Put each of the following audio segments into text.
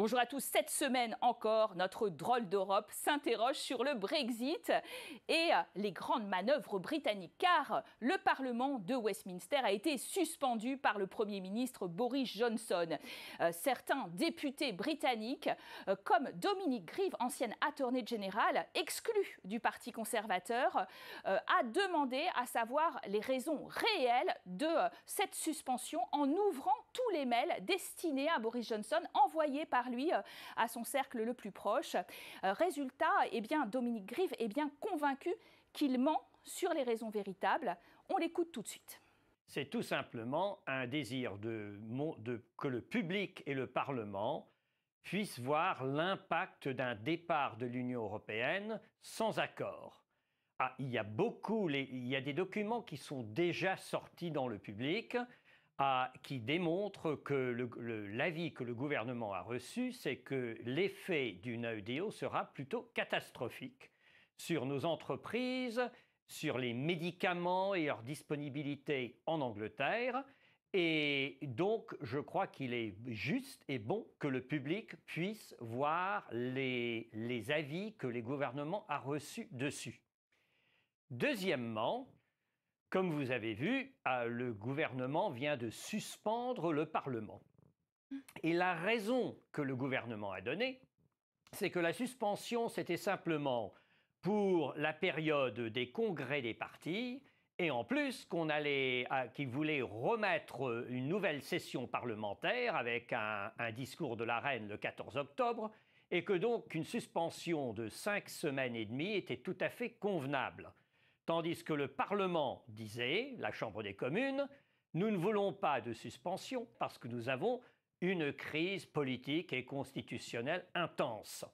Bonjour à tous. Cette semaine encore, notre drôle d'Europe s'interroge sur le Brexit et euh, les grandes manœuvres britanniques, car le Parlement de Westminster a été suspendu par le Premier ministre Boris Johnson. Euh, certains députés britanniques, euh, comme Dominique Grieve, ancienne attorney générale, exclue du Parti conservateur, a demandé à savoir les raisons réelles de cette suspension en ouvrant tous les mails destinés à Boris Johnson envoyés par lui, euh, à son cercle le plus proche. Euh, résultat, eh bien, Dominique Grive est bien convaincu qu'il ment sur les raisons véritables. On l'écoute tout de suite. C'est tout simplement un désir que le public et le Parlement puissent voir l'impact d'un départ de l'Union européenne sans accord. Ah, il y a beaucoup, il y a des documents qui sont déjà sortis dans le public, qui démontre que l'avis que le gouvernement a reçu, c'est que l'effet d'une AEDO sera plutôt catastrophique sur nos entreprises, sur les médicaments et leur disponibilité en Angleterre. Et donc, je crois qu'il est juste et bon que le public puisse voir les, avis que les gouvernements a reçus dessus. Deuxièmement, comme vous avez vu, euh, le gouvernement vient de suspendre le Parlement. Mmh. Et la raison que le gouvernement a donnée, c'est que la suspension, c'était simplement pour la période des congrès des partis, et en plus qu'on allait, euh, qu'il voulait remettre une nouvelle session parlementaire avec un, discours de la reine le 14 octobre, et que donc une suspension de cinq semaines et demie était tout à fait convenable tandis que le Parlement disait, la Chambre des communes, nous ne voulons pas de suspension parce que nous avons une crise politique et constitutionnelle intense.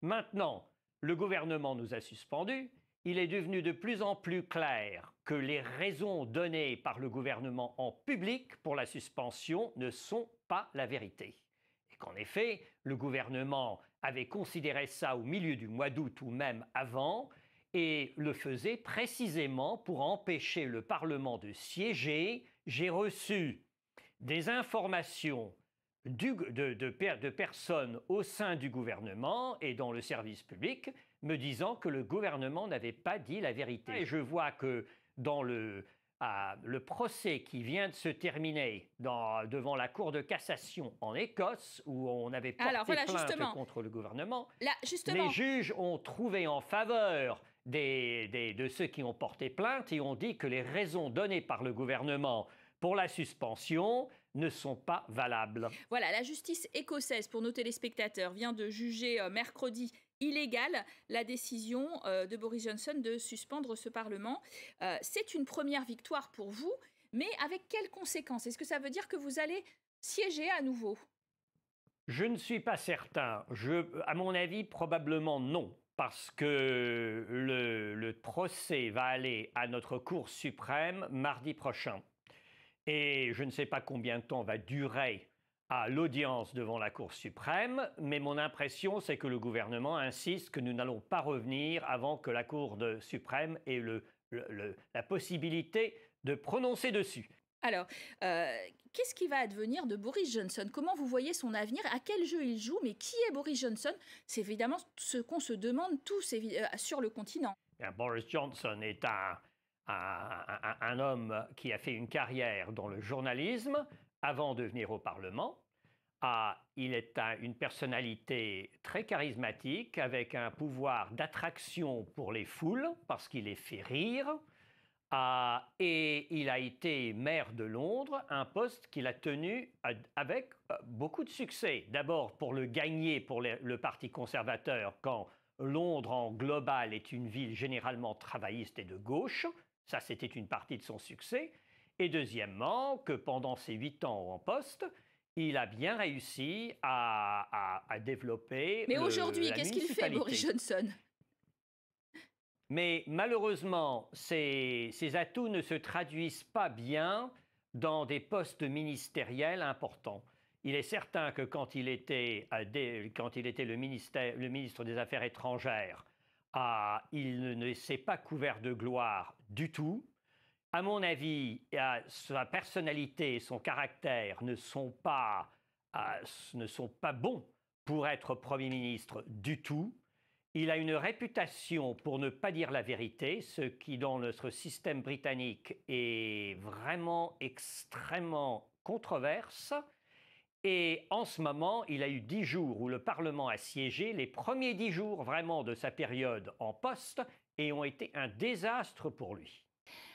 Maintenant, le gouvernement nous a suspendus, il est devenu de plus en plus clair que les raisons données par le gouvernement en public pour la suspension ne sont pas la vérité. Et qu'en effet, le gouvernement avait considéré ça au milieu du mois d'août ou même avant, et le faisait précisément pour empêcher le Parlement de siéger. J'ai reçu des informations de, de personnes au sein du gouvernement et dans le service public me disant que le gouvernement n'avait pas dit la vérité. Et je vois que dans le, le procès qui vient de se terminer devant la Cour de cassation en Écosse, où on avait porté plainte contre le gouvernement, les juges ont trouvé en faveur des, de ceux qui ont porté plainte et ont dit que les raisons données par le gouvernement pour la suspension ne sont pas valables. Voilà, la justice écossaise, pour nos téléspectateurs, vient de juger euh, mercredi illégale la décision euh, de Boris Johnson de suspendre ce Parlement. Euh, c'est une première victoire pour vous, mais avec quelles conséquences Est-ce que ça veut dire que vous allez siéger à nouveau Je ne suis pas certain. à mon avis, probablement non parce que le, procès va aller à notre Cour suprême mardi prochain. Et je ne sais pas combien de temps va durer à l'audience devant la Cour suprême, mais mon impression, c'est que le gouvernement insiste que nous n'allons pas revenir avant que la Cour suprême ait la possibilité de prononcer dessus. Alors, euh, qu'est-ce qui va advenir de Boris Johnson Comment vous voyez son avenir À quel jeu il joue Mais qui est Boris Johnson C'est évidemment ce qu'on se demande tous euh, sur le continent. Eh Boris Johnson est un, homme qui a fait une carrière dans le journalisme avant de venir au Parlement. Ah, il est une personnalité très charismatique avec un pouvoir d'attraction pour les foules parce qu'il les fait rire euh, et il a été maire de Londres, un poste qu'il a tenu avec euh, beaucoup de succès. D'abord pour le gagner pour le, Parti conservateur quand Londres en global est une ville généralement travailliste et de gauche. Ça, c'était une partie de son succès. Et deuxièmement, que pendant ses huit ans en poste, il a bien réussi à, à développer. Mais aujourd'hui, qu'est-ce qu'il fait, Boris Johnson mais malheureusement, ces, atouts ne se traduisent pas bien dans des postes ministériels importants. Il est certain que quand il était, le, ministre des Affaires étrangères, il ne, s'est pas couvert de gloire du tout. À mon avis, sa personnalité et son caractère ne sont pas bons pour être Premier ministre du tout. Il a une réputation pour ne pas dire la vérité, ce qui dans notre système britannique est vraiment extrêmement controverse. Et en ce moment, il a eu dix jours où le Parlement a siégé, les premiers dix jours vraiment de sa période en poste, et ont été un désastre pour lui.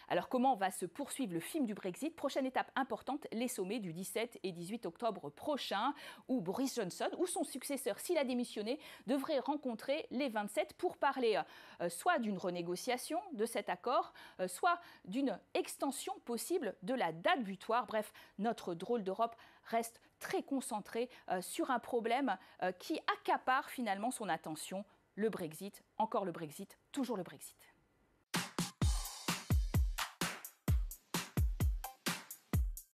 Alors comment va se poursuivre le film du Brexit Prochaine étape importante, les sommets du 17 et 18 octobre prochains où Boris Johnson ou son successeur, s'il a démissionné, devrait rencontrer les 27 pour parler euh, soit d'une renégociation de cet accord, euh, soit d'une extension possible de la date butoir. Bref, notre drôle d'Europe reste très concentré euh, sur un problème qui accapare finalement son attention, le Brexit, encore le Brexit, toujours le Brexit.